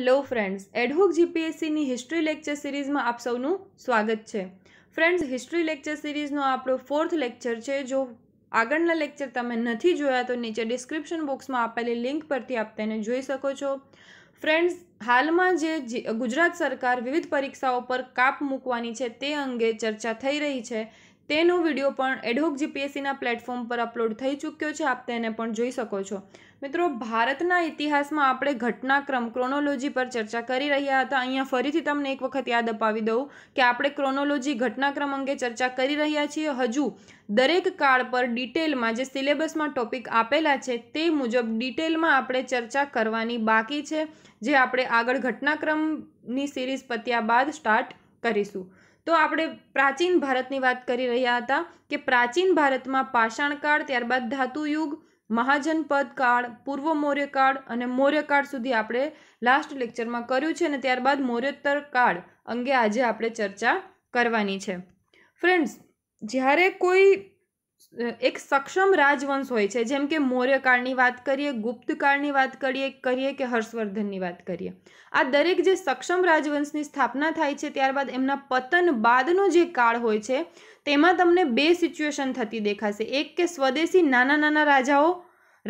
hello friends ad hoc જીપીએસસીની history lecture સિરીઝમાં આપ સૌનું સ્વાગત છે ફ્રેન્ડ્સ હિસ્ટ્રી લેક્ચર સિરીઝનો આપણો ફોર્થ લેક્ચર છે જો આગળના લેક્ચર તમે નથી જોયા તો નીચે ડિસ્ક્રિપ્શન બોક્સમાં આપેલી લિંક પરથી આપ તેને જોઈ શકો છો ફ્રેન્ડ્સ હાલમાં જે ગુજરાત સરકાર વિવિધ પરીક્ષાઓ પર કાપ મૂકવાની છે તે અંગે ચર્ચા થઈ રહી છે તેનો વિડીયો પણ એડહોક જીપીએસસીના પ્લેટફોર્મ પર અપલોડ થઈ ચૂક્યો છે આપ તેને પણ જોઈ શકો છો મિત્રો ભારતના ઇતિહાસમાં આપણે ઘટનાક્રમ ક્રોનોલોજી પર ચર્ચા કરી રહ્યા હતા અહીંયા ફરીથી તમને એક વખત યાદ અપાવી દઉં કે આપણે ક્રોનોલોજી ઘટનાક્રમ અંગે ચર્ચા કરી રહ્યા છીએ હજુ દરેક કાળ પર ડિટેલમાં જે સિલેબસમાં ટોપિક આપેલા છે તે મુજબ ડિટેલમાં આપણે ચર્ચા કરવાની બાકી છે જે આપણે આગળ ઘટનાક્રમની સિરીઝ પત્યા બાદ સ્ટાર્ટ કરીશું તો આપણે પ્રાચીન ભારતની વાત કરી રહ્યા હતા કે પ્રાચીન ભારતમાં પાષાણકાળ ત્યારબાદ ધાતુયુગ મહાજનપદ કાળ પૂર્વ મૌર્યકાળ અને મૌર્યકાળ સુધી આપણે લાસ્ટ લેક્ચરમાં કર્યું છે અને ત્યારબાદ મૌર્યોત્તર કાળ અંગે આજે આપણે ચર્ચા કરવાની છે ફ્રેન્ડ્સ જ્યારે કોઈ એક સક્ષમ રાજવંશ હોય છે જેમ કે મૌર્યકાળની વાત કરીએ ગુપ્તકાળની વાત કરીએ કરીએ કે હર્ષવર્ધનની વાત કરીએ આ દરેક જે સક્ષમ રાજવંશની સ્થાપના થાય છે ત્યારબાદ એમના પતન બાદનો જે કાળ હોય છે તેમાં તમને બે સિચ્યુએશન થતી દેખાશે એક કે સ્વદેશી નાના નાના રાજાઓ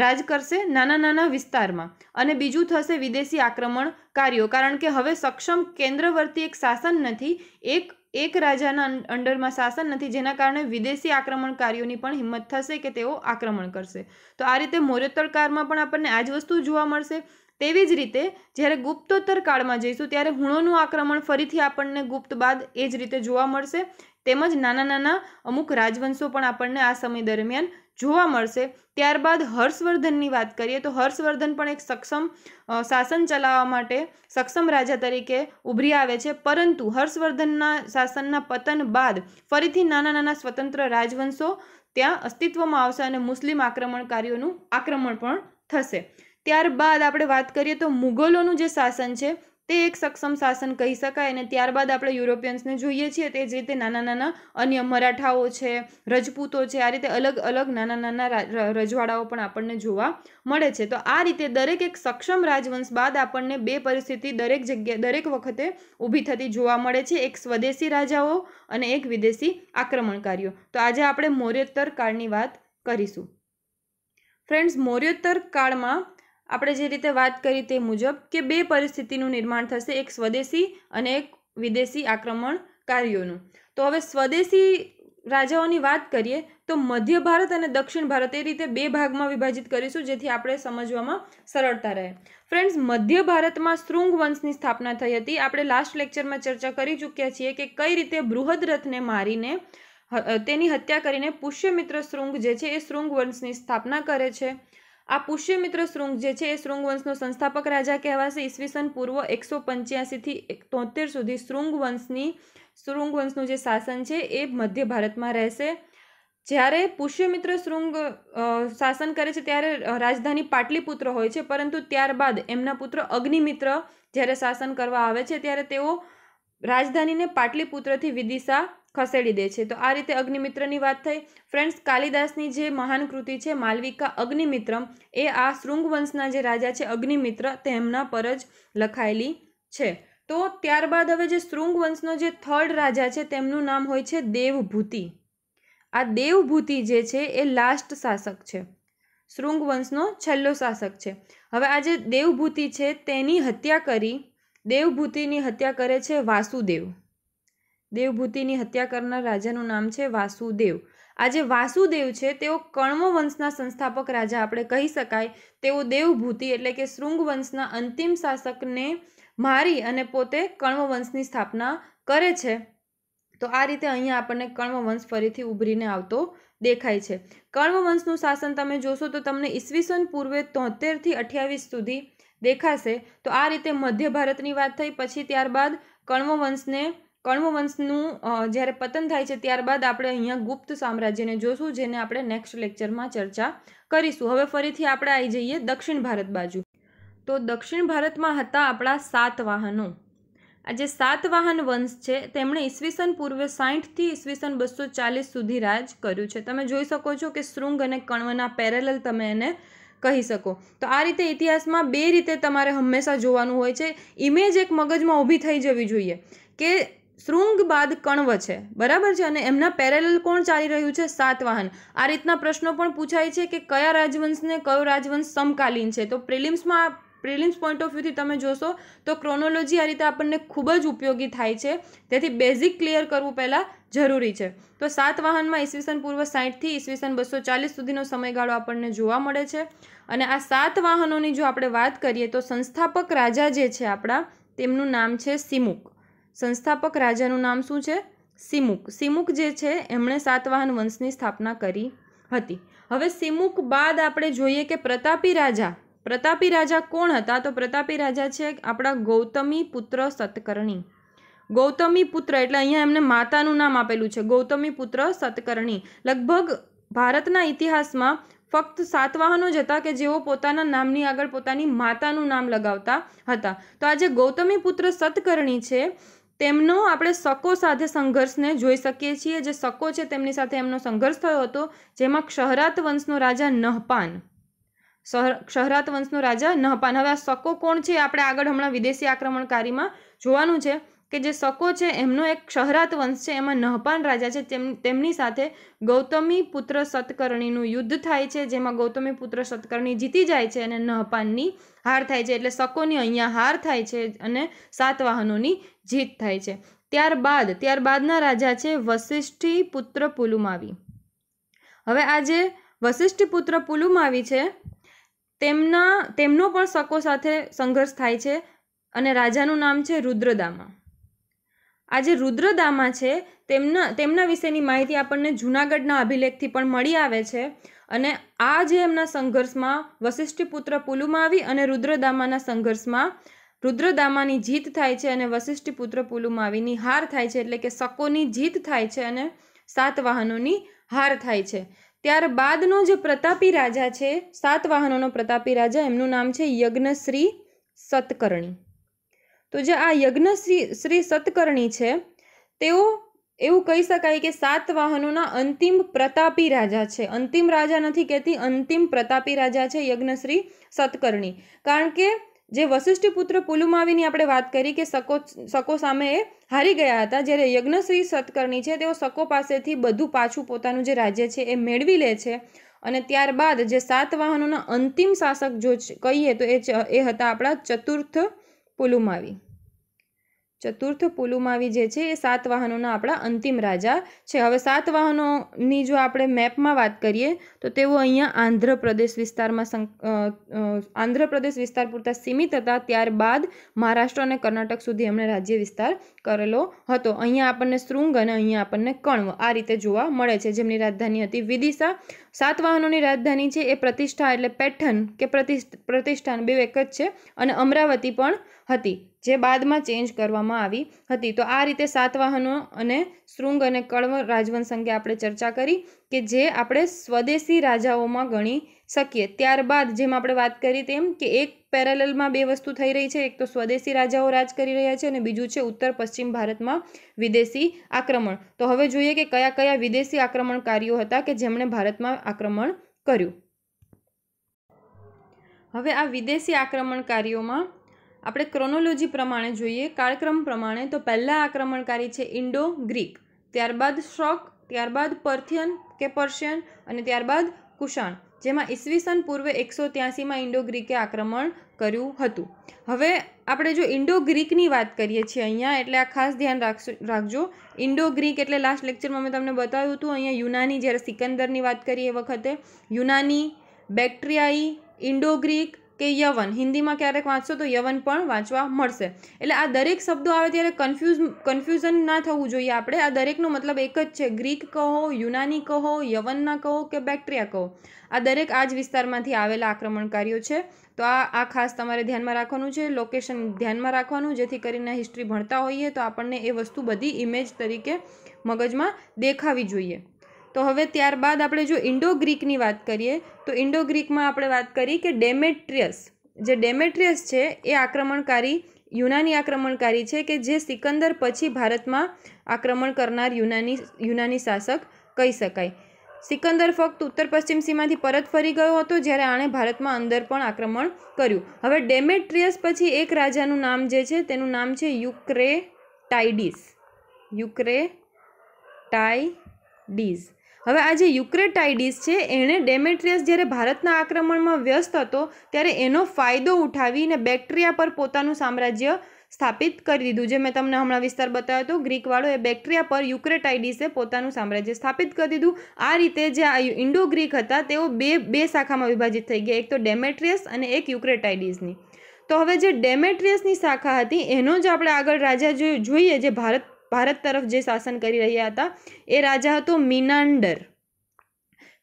રાજ કરશે નાના નાના વિસ્તારમાં અને બીજું થશે વિદેશી આક્રમણકારીઓ કારણ કે હવે સક્ષમ કેન્દ્રવર્તી એક શાસન નથી એક એક રાજાના અંડરમાં શાસન નથી જેના કારણે વિદેશી આક્રમણકારીઓની પણ હિંમત થશે કે તેઓ આક્રમણ કરશે તો આ રીતે મોર્યોત્તર કાળમાં પણ આપણને આ જ વસ્તુ જોવા મળશે તેવી જ રીતે જ્યારે ગુપ્તોત્તર કાળમાં જઈશું ત્યારે હુણોનું આક્રમણ ફરીથી આપણને ગુપ્ત બાદ એ જ રીતે જોવા મળશે તેમજ નાના નાના અમુક રાજવંશો પણ આપણને આ સમય દરમિયાન જોવા મળશે ત્યારબાદ હર્ષવર્ધનની વાત કરીએ તો હર્ષવર્ધન પણ એક સક્ષમ શાસન ચલાવવા માટે સક્ષમ રાજા તરીકે ઉભરી આવે છે પરંતુ હર્ષવર્ધનના શાસનના પતન બાદ ફરીથી નાના નાના સ્વતંત્ર રાજવંશો ત્યાં અસ્તિત્વમાં આવશે અને મુસ્લિમ આક્રમણકારીઓનું આક્રમણ પણ થશે ત્યારબાદ આપણે વાત કરીએ તો મુગલોનું જે શાસન છે તે એક સક્ષમ શાસન કહી શકાય અને ત્યારબાદ આપણે યુરોપિયન્સને જોઈએ છીએ તે જ રીતે નાના નાના અન્ય મરાઠાઓ છે રજપૂતો છે આ રીતે અલગ અલગ નાના નાના રજવાડાઓ પણ આપણને જોવા મળે છે તો આ રીતે દરેક એક સક્ષમ રાજવંશ બાદ આપણને બે પરિસ્થિતિ દરેક જગ્યાએ દરેક વખતે ઊભી થતી જોવા મળે છે એક સ્વદેશી રાજાઓ અને એક વિદેશી આક્રમણકારીઓ તો આજે આપણે મૌર્યોત્તર કાળની વાત કરીશું ફ્રેન્ડ્સ મૌર્યોત્તર કાળમાં આપણે જે રીતે વાત કરી તે મુજબ કે બે પરિસ્થિતિનું નિર્માણ થશે એક સ્વદેશી અને એક વિદેશી આક્રમણકારીઓનું તો હવે સ્વદેશી રાજાઓની વાત કરીએ તો મધ્ય ભારત અને દક્ષિણ ભારત એ રીતે બે ભાગમાં વિભાજિત કરીશું જેથી આપણે સમજવામાં સરળતા રહે ફ્રેન્ડ્સ મધ્ય ભારતમાં શૃંગ વંશની સ્થાપના થઈ હતી આપણે લાસ્ટ લેક્ચરમાં ચર્ચા કરી ચૂક્યા છીએ કે કઈ રીતે બૃહદરથને મારીને તેની હત્યા કરીને પુષ્યમિત્ર શૃંગ જે છે એ શૃંગ વંશની સ્થાપના કરે છે આ પુષ્યમિત્ર શૃંગ જે છે એ શૃંગ વંશનો સંસ્થાપક રાજા કહેવાશે ઈસવીસન પૂર્વ એકસો પંચ્યાસીથી તોતેર સુધી શૃંગ વંશની શૃંગ વંશનું જે શાસન છે એ મધ્ય ભારતમાં રહેશે જ્યારે પુષ્યમિત્ર શૃંગ શાસન કરે છે ત્યારે રાજધાની પાટલીપુત્ર હોય છે પરંતુ ત્યારબાદ એમના પુત્ર અગ્નિમિત્ર જ્યારે શાસન કરવા આવે છે ત્યારે તેઓ રાજધાનીને પાટલીપુત્રથી વિદિશા ખસેડી દે છે તો આ રીતે અગ્નિમિત્રની વાત થઈ ફ્રેન્ડ્સ કાલિદાસની જે મહાન કૃતિ છે માલવિકા અગ્નિમિત્ર એ આ શૃંગવંશના જે રાજા છે અગ્નિમિત્ર તેમના પર જ લખાયેલી છે તો ત્યારબાદ હવે જે શૃંગવંશનો જે થર્ડ રાજા છે તેમનું નામ હોય છે દેવભૂતિ આ દેવભૂતિ જે છે એ લાસ્ટ શાસક છે શૃંગવંશનો છેલ્લો શાસક છે હવે આ જે દેવભૂતિ છે તેની હત્યા કરી દેવભૂતિની હત્યા કરે છે વાસુદેવ દેવભૂતિની હત્યા કરનાર રાજાનું નામ છે વાસુદેવ આ જે વાસુદેવ છે તેઓ કણમો વંશના સંસ્થાપક રાજા આપણે કહી શકાય તેઓ દેવભૂતિ એટલે કે શૃંગ વંશના અંતિમ શાસકને મારી અને પોતે કણ્વ વંશની સ્થાપના કરે છે તો આ રીતે અહીંયા આપણને કણ્વ વંશ ફરીથી ઉભરીને આવતો દેખાય છે કણ્વ વંશનું શાસન તમે જોશો તો તમને ઈસવીસન પૂર્વે તોતેરથી અઠ્યાવીસ સુધી દેખાશે તો આ રીતે મધ્ય ભારતની વાત થઈ પછી ત્યારબાદ કણ્વ વંશને કણ્વવંશનું જ્યારે પતન થાય છે ત્યારબાદ આપણે અહીંયા ગુપ્ત સામ્રાજ્યને જોશું જેને આપણે નેક્સ્ટ લેક્ચરમાં ચર્ચા કરીશું હવે ફરીથી આપણે આવી જઈએ દક્ષિણ ભારત બાજુ તો દક્ષિણ ભારતમાં હતા આપણા સાત વાહનો આ જે સાતવાહન વંશ છે તેમણે ઈસવીસન પૂર્વે સાઠથી ઈસવીસન બસો ચાલીસ સુધી રાજ કર્યું છે તમે જોઈ શકો છો કે શૃંગ અને કણ્વના પેરેલલ તમે એને કહી શકો તો આ રીતે ઇતિહાસમાં બે રીતે તમારે હંમેશા જોવાનું હોય છે ઇમેજ એક મગજમાં ઊભી થઈ જવી જોઈએ કે શૃંગ બાદ કણવ છે બરાબર છે અને એમના પેરેલલ કોણ ચાલી રહ્યું છે સાતવાહન આ રીતના પ્રશ્નો પણ પૂછાય છે કે કયા રાજવંશને કયો રાજવંશ સમકાલીન છે તો પ્રિલિમ્સમાં પ્રિલિમ્સ પોઈન્ટ ઓફ વ્યૂથી તમે જોશો તો ક્રોનોલોજી આ રીતે આપણને ખૂબ જ ઉપયોગી થાય છે તેથી બેઝિક ક્લિયર કરવું પહેલાં જરૂરી છે તો સાત વાહનમાં ઈસવીસન પૂર્વ સાઠથી ઈસવીસન બસો ચાલીસ સુધીનો સમયગાળો આપણને જોવા મળે છે અને આ સાત વાહનોની જો આપણે વાત કરીએ તો સંસ્થાપક રાજા જે છે આપણા તેમનું નામ છે સિમુક સંસ્થાપક રાજાનું નામ શું છે સિમુક સિમુક જે છે એમણે સાતવાહન વંશની સ્થાપના કરી હતી હવે સિમુક બાદ આપણે જોઈએ કે પ્રતાપી રાજા પ્રતાપી રાજા કોણ હતા તો પ્રતાપી રાજા છે આપણા ગૌતમી પુત્ર સતકર્ણી ગૌતમી પુત્ર એટલે અહીંયા એમને માતાનું નામ આપેલું છે ગૌતમી પુત્ર સતકર્ણી લગભગ ભારતના ઇતિહાસમાં ફક્ત સાતવાહનો જ હતા કે જેઓ પોતાના નામની આગળ પોતાની માતાનું નામ લગાવતા હતા તો આજે ગૌતમી પુત્ર સતકર્ણી છે તેમનો આપણે શકો સાથે સંઘર્ષને જોઈ શકીએ છીએ જે શકો છે તેમની સાથે એમનો સંઘર્ષ થયો હતો જેમાં ક્ષહરાત વંશનો રાજા નહપાન ક્ષહરાત વંશનો રાજા નહપાન હવે આ શકો કોણ છે આપણે આગળ હમણાં વિદેશી આક્રમણકારીમાં જોવાનું છે કે જે શકો છે એમનો એક શહરાત વંશ છે એમાં નહપાન રાજા છે તેમ તેમની સાથે ગૌતમી પુત્ર સતકર્ણીનું યુદ્ધ થાય છે જેમાં ગૌતમી પુત્ર સતકર્ણી જીતી જાય છે અને નહપાનની હાર થાય છે એટલે શકોની અહીંયા હાર થાય છે અને સાતવાહનોની જીત થાય છે ત્યારબાદ ત્યારબાદના રાજા છે વશિષ્ઠી પુત્ર પુલુમાવી હવે આ જે વશિષ્ઠી પુત્ર પુલુમાવી છે તેમના તેમનો પણ શકો સાથે સંઘર્ષ થાય છે અને રાજાનું નામ છે રુદ્રદામા આ જે રુદ્રદામા છે તેમના તેમના વિશેની માહિતી આપણને જૂનાગઢના અભિલેખથી પણ મળી આવે છે અને આ જે એમના સંઘર્ષમાં વશિષ્ઠપુત્ર પુલુમાવી અને રુદ્રદામાના સંઘર્ષમાં રુદ્રદામાની જીત થાય છે અને વશિષ્ઠપુત્ર પુલુમાવીની હાર થાય છે એટલે કે શકોની જીત થાય છે અને સાતવાહનોની હાર થાય છે ત્યારબાદનો જે પ્રતાપી રાજા છે સાતવાહનોનો પ્રતાપી રાજા એમનું નામ છે યજ્ઞશ્રી સતકર્ણી તો જે આ યજ્ઞ શ્રી શ્રી સતકર્ણી છે તેઓ એવું કહી શકાય કે સાત વાહનોના અંતિમ પ્રતાપી રાજા છે અંતિમ રાજા નથી કહેતી અંતિમ પ્રતાપી રાજા છે યજ્ઞશ્રી સત્કર્ણી કારણ કે જે વશિષ્ઠ પુત્ર પુલુમાવીની આપણે વાત કરી કે સકો સકો સામે એ હારી ગયા હતા જ્યારે યજ્ઞશ્રી સતકર્ણી છે તેઓ સકો પાસેથી બધું પાછું પોતાનું જે રાજ્ય છે એ મેળવી લે છે અને ત્યારબાદ જે સાત વાહનોના અંતિમ શાસક જો કહીએ તો એ એ હતા આપણા ચતુર્થ પુલુમાવી ચતુર્થ પુલુમાવી જે છે એ સાત વાહનોના આપણા અંતિમ રાજા છે હવે સાત વાહનોની જો આપણે મેપમાં વાત કરીએ તો તેઓ અહીંયા આંધ્રપ્રદેશ વિસ્તારમાં આંધ્રપ્રદેશ વિસ્તાર પૂરતા સીમિત હતા ત્યારબાદ મહારાષ્ટ્ર અને કર્ણાટક સુધી એમણે રાજ્ય વિસ્તાર કરેલો હતો અહીંયા આપણને શૃંગ અને અહીંયા આપણને કણવ આ રીતે જોવા મળે છે જેમની રાજધાની હતી વિદિશા સાત વાહનોની રાજધાની છે એ પ્રતિષ્ઠા એટલે પેઠન કે પ્રતિષ્ઠાન બે એક જ છે અને અમરાવતી પણ હતી જે બાદમાં ચેન્જ કરવામાં આવી હતી તો આ રીતે સાત વાહનો અને શૃંગ અને કળવ રાજવંશ અંગે આપણે ચર્ચા કરી કે જે આપણે સ્વદેશી રાજાઓમાં ગણી શકીએ ત્યારબાદ જેમ આપણે વાત કરી તેમ કે એક પેરેલલમાં બે વસ્તુ થઈ રહી છે એક તો સ્વદેશી રાજાઓ રાજ કરી રહ્યા છે અને બીજું છે ઉત્તર પશ્ચિમ ભારતમાં વિદેશી આક્રમણ તો હવે જોઈએ કે કયા કયા વિદેશી આક્રમણકારીઓ હતા કે જેમણે ભારતમાં આક્રમણ કર્યું હવે આ વિદેશી આક્રમણકારીઓમાં આપણે ક્રોનોલોજી પ્રમાણે જોઈએ કાળક્રમ પ્રમાણે તો પહેલાં આક્રમણકારી છે ઇન્ડો ગ્રીક ત્યારબાદ શ્રોક ત્યારબાદ પર્થિયન કે પર્શિયન અને ત્યારબાદ કુષાણ જેમાં ઈસવીસન પૂર્વે એકસો ત્યાસીમાં ઇન્ડો ગ્રીકે આક્રમણ કર્યું હતું હવે આપણે જો ઇન્ડો ગ્રીકની વાત કરીએ છીએ અહીંયા એટલે આ ખાસ ધ્યાન રાખજો ઇન્ડો ગ્રીક એટલે લાસ્ટ લેક્ચરમાં મેં તમને બતાવ્યું હતું અહીંયા યુનાની જ્યારે સિકંદરની વાત કરીએ એ વખતે યુનાની બેક્ટ્રિયાઈ ઇન્ડો ગ્રીક કે યવન હિન્દીમાં ક્યારેક વાંચશો તો યવન પણ વાંચવા મળશે એટલે આ દરેક શબ્દો આવે ત્યારે કન્ફ્યુઝ કન્ફ્યુઝન ના થવું જોઈએ આપણે આ દરેકનો મતલબ એક જ છે ગ્રીક કહો યુનાની કહો યવનના કહો કે બેક્ટેરિયા કહો આ દરેક આ જ વિસ્તારમાંથી આવેલા આક્રમણકારીઓ છે તો આ આ ખાસ તમારે ધ્યાનમાં રાખવાનું છે લોકેશન ધ્યાનમાં રાખવાનું જેથી કરીને હિસ્ટ્રી ભણતા હોઈએ તો આપણને એ વસ્તુ બધી ઇમેજ તરીકે મગજમાં દેખાવી જોઈએ તો હવે ત્યારબાદ આપણે જો ઇન્ડો ગ્રીકની વાત કરીએ તો ઇન્ડો ગ્રીકમાં આપણે વાત કરી કે ડેમેટ્રિયસ જે ડેમેટ્રિયસ છે એ આક્રમણકારી યુનાની આક્રમણકારી છે કે જે સિકંદર પછી ભારતમાં આક્રમણ કરનાર યુનાની યુનાની શાસક કહી શકાય સિકંદર ફક્ત ઉત્તર પશ્ચિમ સીમાથી પરત ફરી ગયો હતો જ્યારે આણે ભારતમાં અંદર પણ આક્રમણ કર્યું હવે ડેમેટ્રિયસ પછી એક રાજાનું નામ જે છે તેનું નામ છે યુક્રેટાઇડીસ યુક્રેટાઇડીઝ હવે આ જે યુક્રેટાઇડિસ છે એણે ડેમેટ્રિયસ જ્યારે ભારતના આક્રમણમાં વ્યસ્ત હતો ત્યારે એનો ફાયદો ઉઠાવીને બેક્ટેરિયા પર પોતાનું સામ્રાજ્ય સ્થાપિત કરી દીધું જે મેં તમને હમણાં વિસ્તાર બતાવ્યો હતો ગ્રીકવાળો એ બેક્ટેરિયા પર યુક્રેટાઇડિસે પોતાનું સામ્રાજ્ય સ્થાપિત કરી દીધું આ રીતે જે આ ઇન્ડો ગ્રીક હતા તેઓ બે બે શાખામાં વિભાજિત થઈ ગયા એક તો ડેમેટ્રિયસ અને એક યુક્રેટાઇડિસની તો હવે જે ડેમેટ્રિયસની શાખા હતી એનો જ આપણે આગળ રાજા જોઈએ જે ભારત ભારત તરફ જે શાસન કરી રહ્યા હતા એ રાજા હતો મિનાન્ડર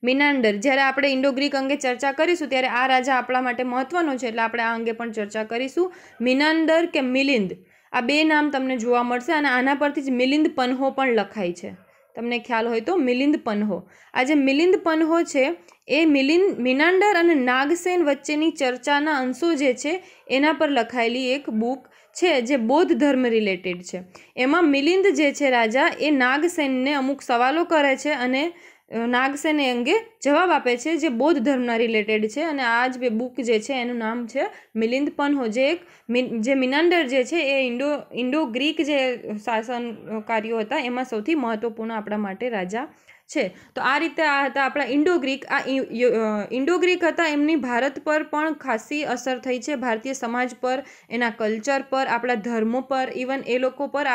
મિનાન્ડર જ્યારે આપણે ઇન્ડો ગ્રીક અંગે ચર્ચા કરીશું ત્યારે આ રાજા આપણા માટે મહત્વનો છે એટલે આપણે આ અંગે પણ ચર્ચા કરીશું મિનાન્ડર કે મિલિંદ આ બે નામ તમને જોવા મળશે અને આના પરથી જ મિલિંદ પન્હો પણ લખાય છે તમને ખ્યાલ હોય તો મિલિંદ પન્હો આ જે મિલિંદ પન્હો છે એ મિલિંદ મિનાન્ડર અને નાગસેન વચ્ચેની ચર્ચાના અંશો જે છે એના પર લખાયેલી એક બુક છે જે બૌદ્ધ ધર્મ રિલેટેડ છે એમાં મિલિંદ જે છે રાજા એ નાગસેનને અમુક સવાલો કરે છે અને નાગસેન એ અંગે જવાબ આપે છે જે બૌદ્ધ ધર્મના રિલેટેડ છે અને આ જ બે બુક જે છે એનું નામ છે મિલિંદ પન્હો જે એક જે મિનાન્ડર જે છે એ ઇન્ડો ઇન્ડો ગ્રીક જે શાસન કાર્યો હતા એમાં સૌથી મહત્ત્વપૂર્ણ આપણા માટે રાજા છે તો આ રીતે આ હતા આપણા ઇન્ડો ગ્રીક આ ઇન્ડો ગ્રીક હતા એમની ભારત પર પણ ખાસી અસર થઈ છે ભારતીય સમાજ પર એના કલ્ચર પર આપણા ધર્મો પર ઇવન એ લોકો પર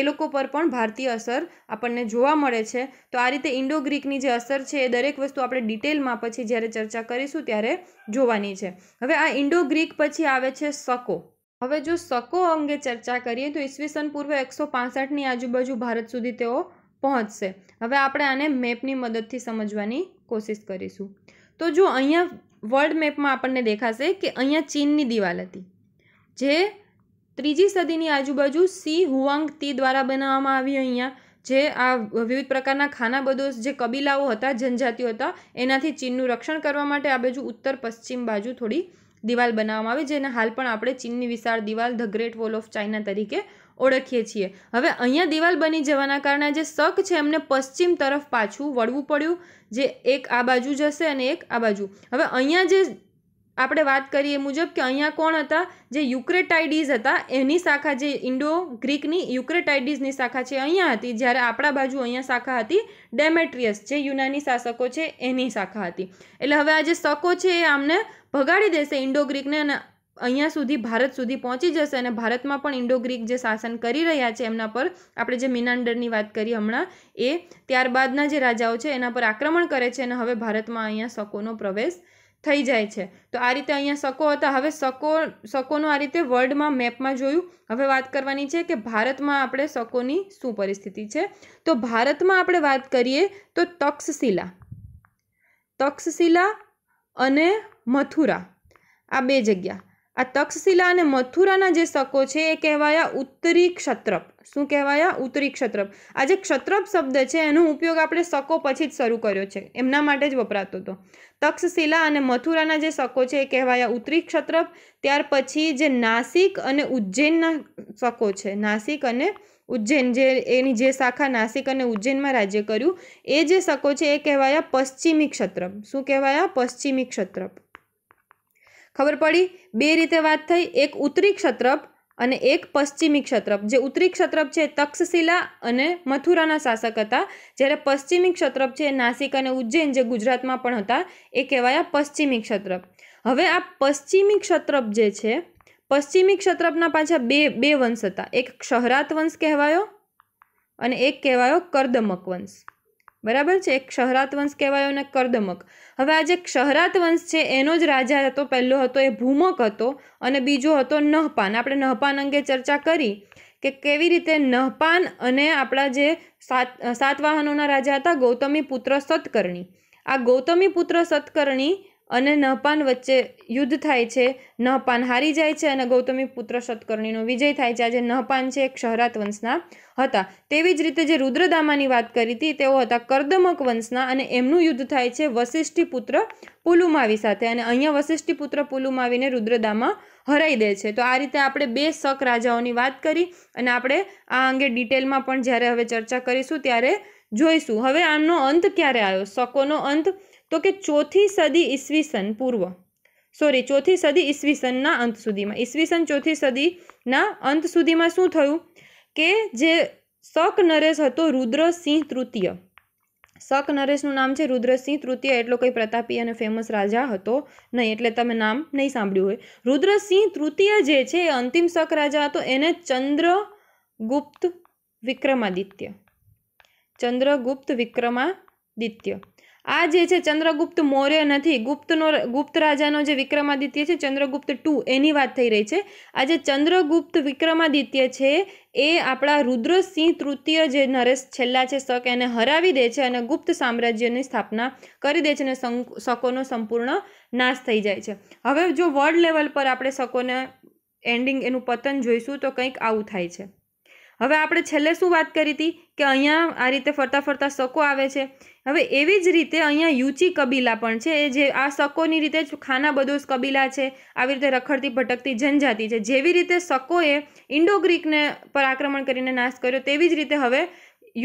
એ લોકો પર પણ ભારતીય અસર આપણને જોવા મળે છે તો આ રીતે ઇન્ડો ગ્રીકની જે અસર છે એ દરેક વસ્તુ આપણે ડિટેલમાં પછી જ્યારે ચર્ચા કરીશું ત્યારે જોવાની છે હવે આ ઇન્ડો ગ્રીક પછી આવે છે સકો હવે જો સકો અંગે ચર્ચા કરીએ તો ઈસવીસન પૂર્વે એકસો પાસઠની આજુબાજુ ભારત સુધી તેઓ પહોંચશે હવે આપણે આને મેપની મદદથી સમજવાની કોશિશ કરીશું તો જો અહીંયા વર્લ્ડ મેપમાં આપણને દેખાશે કે અહીંયા ચીનની દિવાલ હતી જે ત્રીજી સદીની આજુબાજુ સી હુઆંગ તી દ્વારા બનાવવામાં આવી અહીંયા જે આ વિવિધ પ્રકારના ખાનાબદોશ જે કબીલાઓ હતા જનજાતિઓ હતા એનાથી ચીનનું રક્ષણ કરવા માટે આ બાજુ ઉત્તર પશ્ચિમ બાજુ થોડી દિવાલ બનાવવામાં આવી જેને હાલ પણ આપણે ચીનની વિશાળ દિવાલ the great wall of China તરીકે ઓળખીએ છીએ હવે અહીંયા દિવાલ બની જવાના કારણે જે શક છે એમને પશ્ચિમ તરફ પાછું વળવું પડ્યું જે એક આ બાજુ જશે અને એક આ બાજુ હવે અહીંયા જે આપણે વાત કરીએ મુજબ કે અહીંયા કોણ હતા જે યુક્રેટાઇડીઝ હતા એની શાખા જે ઇન્ડો ગ્રીકની યુક્રેટાઇડીઝની શાખા છે અહીંયા હતી જ્યારે આપણા બાજુ અહીંયા શાખા હતી ડેમેટ્રિયસ જે યુનાની શાસકો છે એની શાખા હતી એટલે હવે આ જે શકો છે એ આમને ભગાડી દેશે ઇન્ડો ગ્રીકને અને અહીંયા સુધી ભારત સુધી પહોંચી જશે અને ભારતમાં પણ ઇન્ડો ગ્રીક જે શાસન કરી રહ્યા છે એમના પર આપણે જે મિનાન્ડરની વાત કરી હમણાં એ ત્યારબાદના જે રાજાઓ છે એના પર આક્રમણ કરે છે અને હવે ભારતમાં અહીંયા શકોનો પ્રવેશ થઈ જાય છે તો આ રીતે અહીંયા શકો હતા હવે શકો શકોનો આ રીતે વર્લ્ડમાં મેપમાં જોયું હવે વાત કરવાની છે કે ભારતમાં આપણે શકોની શું પરિસ્થિતિ છે તો ભારતમાં આપણે વાત કરીએ તો તક્ષશિલા તક્ષશિલા અને મથુરા આ બે જગ્યા આ તક્ષશિલા અને મથુરાના જે શકો છે એ કહેવાયા ઉત્તરી ક્ષત્રપ શું કહેવાયા ઉત્તરી ક્ષત્રપ આ જે ક્ષત્રપ શબ્દ છે એનો ઉપયોગ આપણે શકો પછી જ શરૂ કર્યો છે એમના માટે જ વપરાતો હતો તક્ષશિલા અને મથુરાના જે શકો છે એ કહેવાયા ઉત્તરી ક્ષત્રપ ત્યાર પછી જે નાસિક અને ઉજ્જૈનના શકો છે નાસિક અને ઉજ્જૈન જે એની જે શાખા નાસિક અને ઉજ્જૈનમાં રાજ્ય કર્યું એ જે શકો છે એ કહેવાયા પશ્ચિમી ક્ષત્રપ શું કહેવાયા પશ્ચિમી ક્ષત્રપ ખબર પડી બે રીતે વાત થઈ એક ઉત્તરી ક્ષત્રપ અને એક પશ્ચિમી ક્ષત્રપ જે ઉત્તરી ક્ષત્રપ છે તક્ષશિલા અને મથુરાના શાસક હતા જ્યારે પશ્ચિમી ક્ષત્રપ છે નાસિક અને ઉજ્જૈન જે ગુજરાતમાં પણ હતા એ કહેવાયા પશ્ચિમી ક્ષત્રપ હવે આ પશ્ચિમી ક્ષત્રપ જે છે પશ્ચિમી ક્ષત્રપના પાછા બે બે વંશ હતા એક ક્ષહરાત વંશ કહેવાયો અને એક કહેવાયો કરદમક વંશ બરાબર છે એક શહરાત વંશ કહેવાયો અને કરદમક હવે આ જે શહરાત વંશ છે એનો જ રાજા હતો પહેલો હતો એ ભૂમક હતો અને બીજો હતો નહપાન આપણે નહપાન અંગે ચર્ચા કરી કે કેવી રીતે નહપાન અને આપણા જે સાત સાતવાહનોના રાજા હતા ગૌતમી પુત્ર સત્કર્ણી આ ગૌતમી પુત્ર સત્કર્ણી અને નહપાન વચ્ચે યુદ્ધ થાય છે નહપાન હારી જાય છે અને ગૌતમી પુત્ર સત્કર્ણીનો વિજય થાય છે આજે નહપાન છે એક શહરાત વંશના હતા તેવી જ રીતે જે રુદ્રદામાની વાત કરી હતી તેઓ હતા કર્દમક વંશના અને એમનું યુદ્ધ થાય છે વશિષ્ઠી પુત્ર પુલુમાવી સાથે અને અહીંયા વશિષ્ઠી પુત્ર પુલુમાવીને રુદ્રદામા હરાઈ દે છે તો આ રીતે આપણે બે શક રાજાઓની વાત કરી અને આપણે આ અંગે ડિટેલમાં પણ જ્યારે હવે ચર્ચા કરીશું ત્યારે જોઈશું હવે આમનો અંત ક્યારે આવ્યો શકોનો અંત તો કે ચોથી સદી ઈસવીસન પૂર્વ સોરી ચોથી સદી ઈસવીસનના અંત સુધીમાં ઈસવીસન ચોથી સદીના અંત સુધીમાં શું થયું કે જે શક નરેશ હતો રુદ્રસિંહ તૃતીય શક નરેશનું નામ છે રુદ્રસિંહ તૃતીય એટલો કંઈ પ્રતાપી અને ફેમસ રાજા હતો નહીં એટલે તમે નામ નહીં સાંભળ્યું હોય રુદ્રસિંહ તૃતીય જે છે એ અંતિમ શક રાજા હતો એને ચંદ્રગુપ્ત વિક્રમાદિત્ય ચંદ્રગુપ્ત વિક્રમાદિત્ય આ જે છે ચંદ્રગુપ્ત મૌર્ય નથી ગુપ્તનો ગુપ્ત રાજાનો જે વિક્રમાદિત્ય છે ચંદ્રગુપ્ત ટુ એની વાત થઈ રહી છે આ જે ચંદ્રગુપ્ત વિક્રમાદિત્ય છે એ આપણા રુદ્રસિંહ તૃતીય જે નરેશ છેલ્લા છે શક એને હરાવી દે છે અને ગુપ્ત સામ્રાજ્યની સ્થાપના કરી દે છે અને શકોનો સંપૂર્ણ નાશ થઈ જાય છે હવે જો વર્લ્ડ લેવલ પર આપણે શકોને એન્ડિંગ એનું પતન જોઈશું તો કંઈક આવું થાય છે હવે આપણે છેલ્લે શું વાત કરી હતી કે અહીંયા આ રીતે ફરતા ફરતા સકો આવે છે હવે એવી જ રીતે અહીંયા યુચી કબીલા પણ છે એ જે આ સકોની રીતે જ ખાના બદોસ કબીલા છે આવી રીતે રખડતી ભટકતી જનજાતિ છે જેવી રીતે સકોએ ઇન્ડો ગ્રીકને પર આક્રમણ કરીને નાશ કર્યો તેવી જ રીતે હવે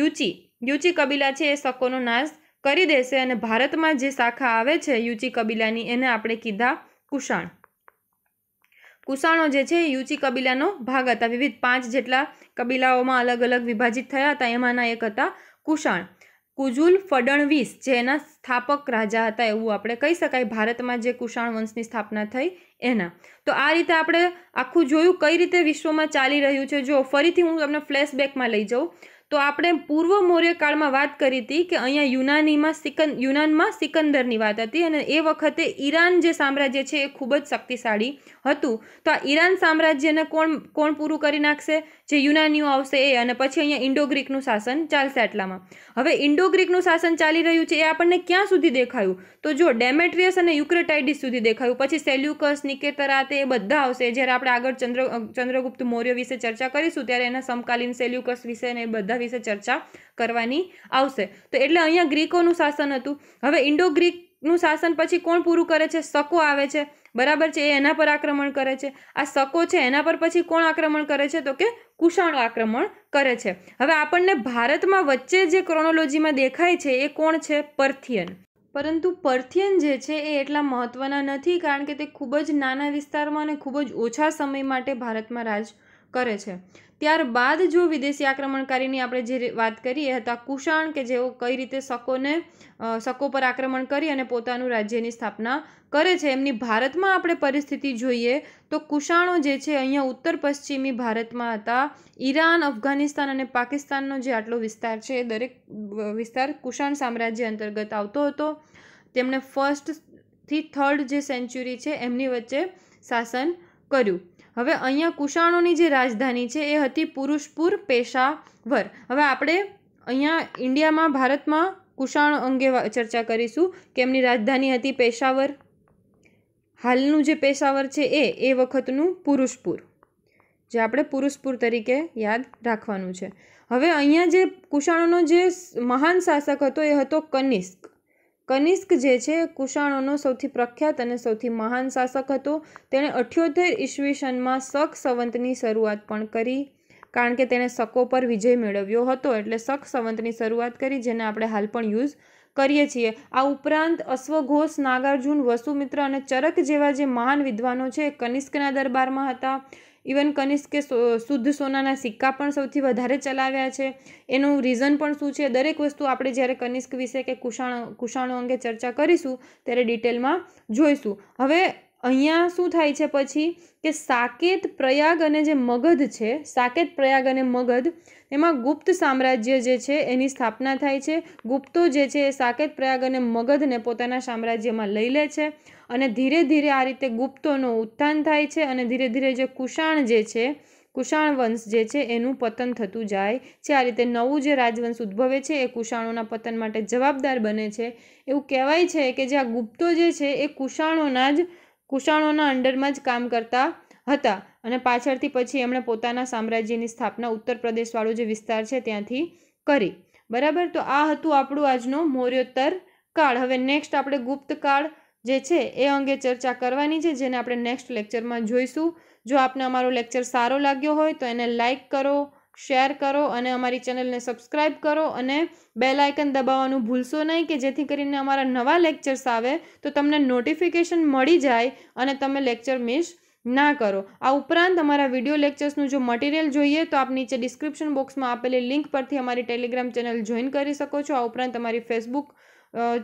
યુચી યુચી કબીલા છે એ સકોનો નાશ કરી દેશે અને ભારતમાં જે શાખા આવે છે યુચી કબીલાની એને આપણે કીધા કુષાણ કુષાણો જે છે યુચી કબીલાનો ભાગ હતા વિવિધ પાંચ જેટલા કબીલાઓમાં અલગ અલગ વિભાજિત થયા હતા એમાંના એક હતા કુષાણ કુજુલ ફડણવીસ જે એના સ્થાપક રાજા હતા એવું આપણે કહી શકાય ભારતમાં જે કુષાણ વંશની સ્થાપના થઈ એના તો આ રીતે આપણે આખું જોયું કઈ રીતે વિશ્વમાં ચાલી રહ્યું છે જો ફરીથી હું તમને ફ્લેશબેકમાં લઈ જાઉં તો આપણે પૂર્વ મૌર્યકાળમાં વાત કરી હતી કે અહીંયા યુનાનીમાં સિકંદ યુનાનમાં સિકંદરની વાત હતી અને એ વખતે ઈરાન જે સામ્રાજ્ય છે એ ખૂબ જ શક્તિશાળી હતું તો આ ઈરાન સામ્રાજ્યને કોણ કોણ પૂરું કરી નાખશે જે યુનાનીઓ આવશે એ અને પછી અહીંયા ઇન્ડો ગ્રીકનું શાસન ચાલશે આટલામાં હવે ઇન્ડો ગ્રીકનું શાસન ચાલી રહ્યું છે એ આપણને ક્યાં સુધી દેખાયું તો જો ડેમેટ્રિયસ અને યુક્રેટાઇડિસ સુધી દેખાયું પછી સેલ્યુકસ નિકેતરાતે એ બધા આવશે જ્યારે આપણે આગળ ચંદ્ર ચંદ્રગુપ્ત મૌર્ય વિશે ચર્ચા કરીશું ત્યારે એના સમકાલીન સેલ્યુકસ વિશે એ બધા વિશે ચર્ચા કરવાની આવશે તો એટલે અહીંયા ગ્રીકોનું શાસન હતું હવે ઇન્ડો ગ્રીકનું શાસન પછી કોણ પૂરું કરે છે શકો આવે છે બરાબર છે એ એના પર આક્રમણ કરે છે આ શકો છે એના પર પછી કોણ આક્રમણ કરે છે તો કે કુષાણ આક્રમણ કરે છે હવે આપણને ભારતમાં વચ્ચે જે ક્રોનોલોજીમાં દેખાય છે એ કોણ છે પર્થિયન પરંતુ પર્થિયન જે છે એ એટલા મહત્ત્વના નથી કારણ કે તે ખૂબ જ નાના વિસ્તારમાં અને ખૂબ જ ઓછા સમય માટે ભારતમાં રાજ કરે છે ત્યારબાદ જો વિદેશી આક્રમણકારીની આપણે જે વાત કરીએ તો આ કુષાણ કે જેઓ કઈ રીતે શકોને શકો પર આક્રમણ કરી અને પોતાનું રાજ્યની સ્થાપના કરે છે એમની ભારતમાં આપણે પરિસ્થિતિ જોઈએ તો કુષાણો જે છે અહીંયા ઉત્તર પશ્ચિમી ભારતમાં હતા ઈરાન અફઘાનિસ્તાન અને પાકિસ્તાનનો જે આટલો વિસ્તાર છે એ દરેક વિસ્તાર કુષાણ સામ્રાજ્ય અંતર્ગત આવતો હતો તેમણે ફર્સ્ટથી થર્ડ જે સેન્ચ્યુરી છે એમની વચ્ચે શાસન કર્યું હવે અહીંયા કુશાણોની જે રાજધાની છે એ હતી પુરુષપુર પેશાવર હવે આપણે અહીંયા ઇન્ડિયામાં ભારતમાં કુશાણ અંગે ચર્ચા કરીશું કે એમની રાજધાની હતી પેશાવર હાલનું જે પેશાવર છે એ એ વખતનું પુરુષપુર જે આપણે પુરુષપુર તરીકે યાદ રાખવાનું છે હવે અહીંયા જે કુશાણોનો જે મહાન શાસક હતો એ હતો કનિષ્ક કનિષ્ક જે છે કુષાણોનો સૌથી પ્રખ્યાત અને સૌથી મહાન શાસક હતો તેણે અઠ્યોતેર ઈસવીસનમાં શક સંવંતની શરૂઆત પણ કરી કારણ કે તેણે શકો પર વિજય મેળવ્યો હતો એટલે શક સંવંતની શરૂઆત કરી જેને આપણે હાલ પણ યુઝ કરીએ છીએ આ ઉપરાંત અશ્વઘોષ નાગાર્જુન વસુમિત્ર અને ચરક જેવા જે મહાન વિદ્વાનો છે કનિષ્કના દરબારમાં હતા ઇવન કનિષ્કે શુદ્ધ સોનાના સિક્કા પણ સૌથી વધારે ચલાવ્યા છે એનું રીઝન પણ શું છે દરેક વસ્તુ આપણે જ્યારે કનિષ્ક વિશે કે કુશાણ કુષાણો અંગે ચર્ચા કરીશું ત્યારે ડિટેલમાં જોઈશું હવે અહીંયા શું થાય છે પછી કે સાકેત પ્રયાગ અને જે મગધ છે સાકેત પ્રયાગ અને મગધ એમાં ગુપ્ત સામ્રાજ્ય જે છે એની સ્થાપના થાય છે ગુપ્તો જે છે એ સાકેત પ્રયાગ અને મગધને પોતાના સામ્રાજ્યમાં લઈ લે છે અને ધીરે ધીરે આ રીતે ગુપ્તોનો ઉત્થાન થાય છે અને ધીરે ધીરે જે કુષાણ જે છે કુષાણ વંશ જે છે એનું પતન થતું જાય છે આ રીતે નવું જે રાજવંશ ઉદ્ભવે છે એ કુષાણોના પતન માટે જવાબદાર બને છે એવું કહેવાય છે કે જે આ ગુપ્તો જે છે એ કુષાણોના જ કુષાણોના અંડરમાં જ કામ કરતા હતા અને પાછળથી પછી એમણે પોતાના સામ્રાજ્યની સ્થાપના ઉત્તર પ્રદેશવાળો જે વિસ્તાર છે ત્યાંથી કરી બરાબર તો આ હતું આપણું આજનો મૌર્યોત્તર કાળ હવે નેક્સ્ટ આપણે ગુપ્ત કાળ જે છે એ અંગે ચર્ચા કરવાની છે જેને આપણે નેક્સ્ટ લેક્ચરમાં જોઈશું જો આપને અમારો લેક્ચર સારો લાગ્યો હોય તો એને લાઇક કરો શેર કરો અને અમારી ચેનલને સબસ્ક્રાઇબ કરો અને બે દબાવવાનું ભૂલશો નહીં કે જેથી કરીને અમારા નવા લેક્ચર્સ આવે તો તમને નોટિફિકેશન મળી જાય અને તમે લેક્ચર મિસ ના કરો આ ઉપરાંત અમારા વિડીયો લેક્ચર્સનું જો મટીરિયલ જોઈએ તો આપ નીચે ડિસ્ક્રિપ્શન બોક્સમાં આપેલી લિંક પરથી અમારી ટેલિગ્રામ ચેનલ જોઈન કરી શકો છો આ ઉપરાંત અમારી ફેસબુક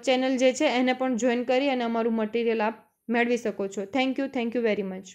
ચેનલ જે છે એને પણ જોઈન કરી અને અમારું મટિરિયલ આપ મેળવી શકો છો thank you thank you very much